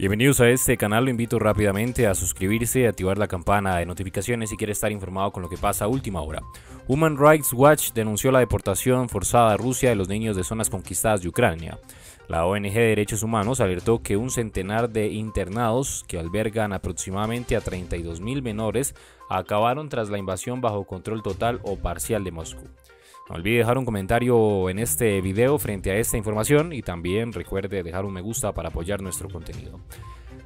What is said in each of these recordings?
Bienvenidos a este canal, lo invito rápidamente a suscribirse, y activar la campana de notificaciones si quiere estar informado con lo que pasa a última hora. Human Rights Watch denunció la deportación forzada a Rusia de los niños de zonas conquistadas de Ucrania. La ONG de Derechos Humanos alertó que un centenar de internados, que albergan aproximadamente a 32.000 menores, acabaron tras la invasión bajo control total o parcial de Moscú. No olvide dejar un comentario en este video frente a esta información y también recuerde dejar un me gusta para apoyar nuestro contenido.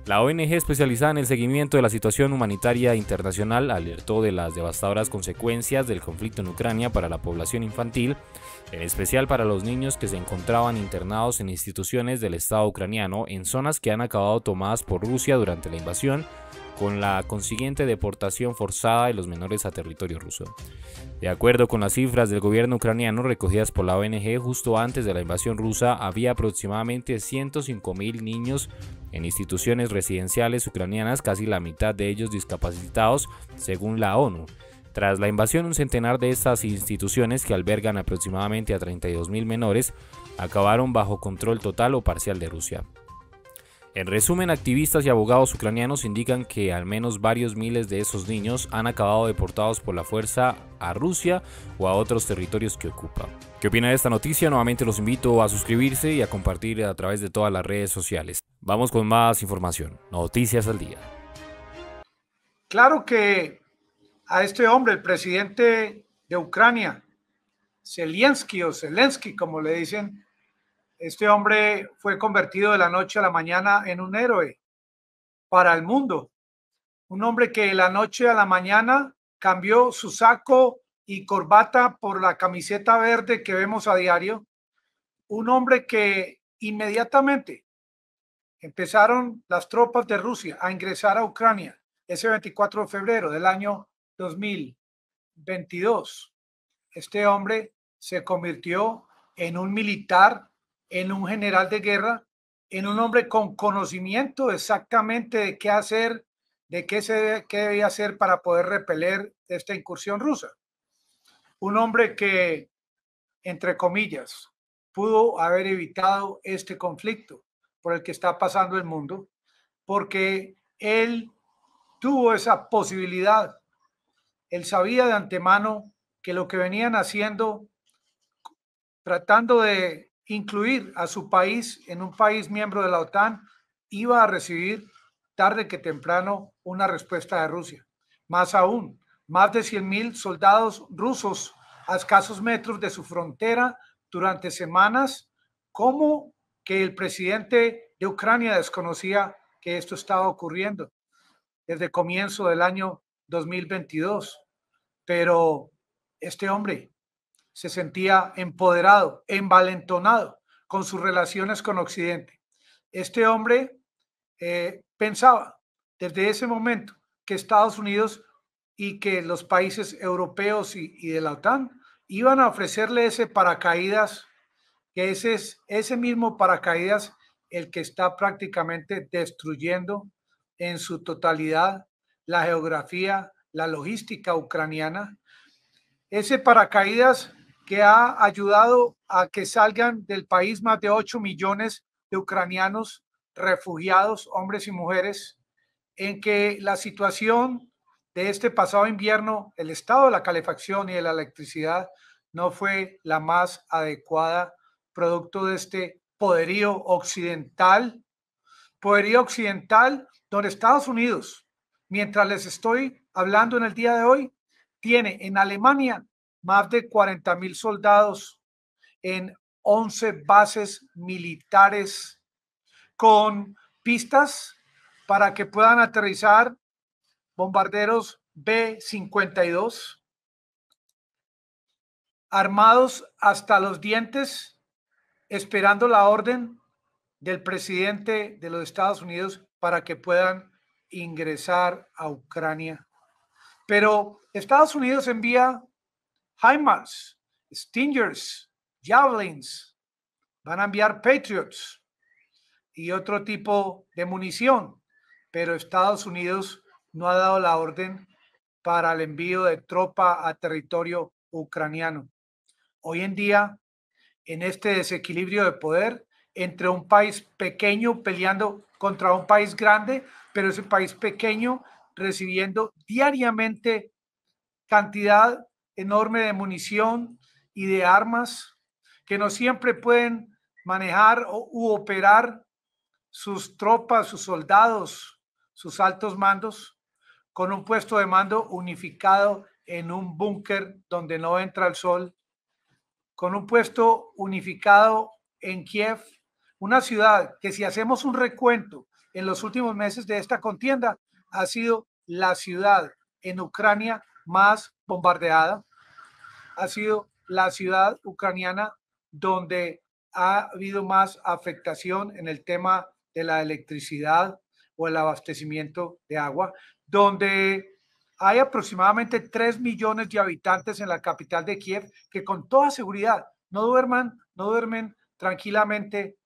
La ONG especializada en el seguimiento de la situación humanitaria internacional alertó de las devastadoras consecuencias del conflicto en Ucrania para la población infantil, en especial para los niños que se encontraban internados en instituciones del Estado ucraniano en zonas que han acabado tomadas por Rusia durante la invasión con la consiguiente deportación forzada de los menores a territorio ruso. De acuerdo con las cifras del gobierno ucraniano recogidas por la ONG justo antes de la invasión rusa, había aproximadamente 105.000 niños en instituciones residenciales ucranianas, casi la mitad de ellos discapacitados, según la ONU. Tras la invasión, un centenar de estas instituciones, que albergan aproximadamente a 32.000 menores, acabaron bajo control total o parcial de Rusia. En resumen, activistas y abogados ucranianos indican que al menos varios miles de esos niños han acabado deportados por la fuerza a Rusia o a otros territorios que ocupa. ¿Qué opina de esta noticia? Nuevamente los invito a suscribirse y a compartir a través de todas las redes sociales. Vamos con más información. Noticias al día. Claro que a este hombre, el presidente de Ucrania, Zelensky o Zelensky, como le dicen este hombre fue convertido de la noche a la mañana en un héroe para el mundo. Un hombre que de la noche a la mañana cambió su saco y corbata por la camiseta verde que vemos a diario. Un hombre que inmediatamente empezaron las tropas de Rusia a ingresar a Ucrania ese 24 de febrero del año 2022. Este hombre se convirtió en un militar en un general de guerra, en un hombre con conocimiento exactamente de qué hacer, de qué, se, qué debía hacer para poder repeler esta incursión rusa. Un hombre que, entre comillas, pudo haber evitado este conflicto por el que está pasando el mundo, porque él tuvo esa posibilidad. Él sabía de antemano que lo que venían haciendo, tratando de incluir a su país en un país miembro de la OTAN iba a recibir tarde que temprano una respuesta de Rusia. Más aún, más de 100.000 soldados rusos a escasos metros de su frontera durante semanas, como que el presidente de Ucrania desconocía que esto estaba ocurriendo desde comienzo del año 2022. Pero este hombre se sentía empoderado, envalentonado con sus relaciones con Occidente. Este hombre eh, pensaba desde ese momento que Estados Unidos y que los países europeos y, y de la OTAN iban a ofrecerle ese paracaídas, que ese es ese mismo paracaídas el que está prácticamente destruyendo en su totalidad la geografía, la logística ucraniana. Ese paracaídas que ha ayudado a que salgan del país más de 8 millones de ucranianos refugiados, hombres y mujeres, en que la situación de este pasado invierno, el estado de la calefacción y de la electricidad no fue la más adecuada producto de este poderío occidental, poderío occidental donde Estados Unidos, mientras les estoy hablando en el día de hoy, tiene en Alemania más de 40 mil soldados en 11 bases militares con pistas para que puedan aterrizar bombarderos B-52 armados hasta los dientes esperando la orden del presidente de los Estados Unidos para que puedan ingresar a Ucrania. Pero Estados Unidos envía HIMARS, Stingers, Javelins, van a enviar Patriots y otro tipo de munición, pero Estados Unidos no ha dado la orden para el envío de tropa a territorio ucraniano. Hoy en día, en este desequilibrio de poder entre un país pequeño peleando contra un país grande, pero ese país pequeño recibiendo diariamente cantidad enorme de munición y de armas que no siempre pueden manejar u operar sus tropas, sus soldados, sus altos mandos, con un puesto de mando unificado en un búnker donde no entra el sol, con un puesto unificado en Kiev, una ciudad que si hacemos un recuento en los últimos meses de esta contienda, ha sido la ciudad en Ucrania más bombardeada. Ha sido la ciudad ucraniana donde ha habido más afectación en el tema de la electricidad o el abastecimiento de agua, donde hay aproximadamente 3 millones de habitantes en la capital de Kiev que con toda seguridad no duerman, no duermen tranquilamente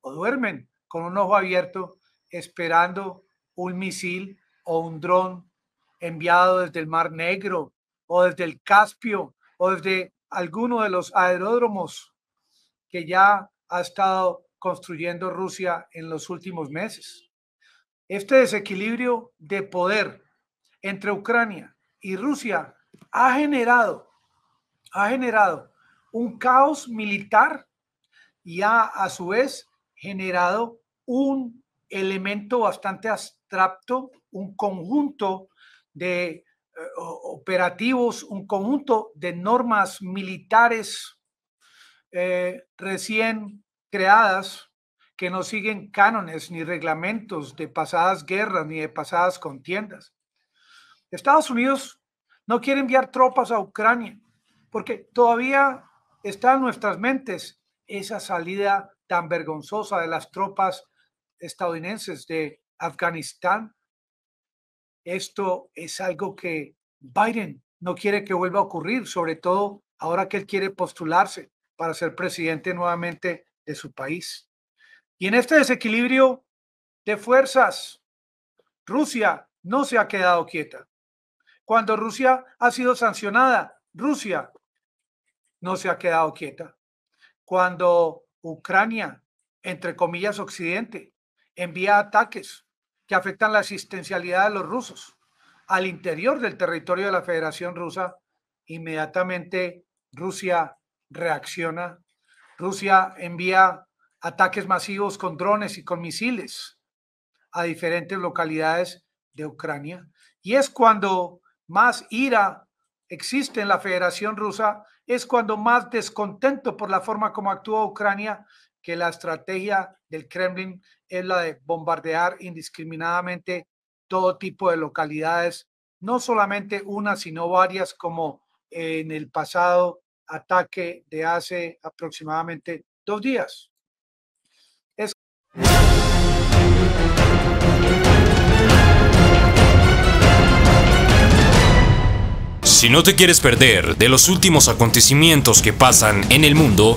o duermen con un ojo abierto esperando un misil o un dron enviado desde el Mar Negro o desde el Caspio o desde alguno de los aeródromos que ya ha estado construyendo Rusia en los últimos meses. Este desequilibrio de poder entre Ucrania y Rusia ha generado, ha generado un caos militar y ha a su vez generado un elemento bastante abstracto, un conjunto de eh, operativos, un conjunto de normas militares eh, recién creadas que no siguen cánones ni reglamentos de pasadas guerras ni de pasadas contiendas. Estados Unidos no quiere enviar tropas a Ucrania porque todavía está en nuestras mentes esa salida tan vergonzosa de las tropas estadounidenses de Afganistán esto es algo que Biden no quiere que vuelva a ocurrir, sobre todo ahora que él quiere postularse para ser presidente nuevamente de su país. Y en este desequilibrio de fuerzas, Rusia no se ha quedado quieta. Cuando Rusia ha sido sancionada, Rusia no se ha quedado quieta. Cuando Ucrania, entre comillas, Occidente, envía ataques que afectan la existencialidad de los rusos al interior del territorio de la Federación Rusa, inmediatamente Rusia reacciona. Rusia envía ataques masivos con drones y con misiles a diferentes localidades de Ucrania. Y es cuando más ira existe en la Federación Rusa, es cuando más descontento por la forma como actúa Ucrania que la estrategia del Kremlin es la de bombardear indiscriminadamente todo tipo de localidades, no solamente una, sino varias, como en el pasado ataque de hace aproximadamente dos días. Si no te quieres perder de los últimos acontecimientos que pasan en el mundo,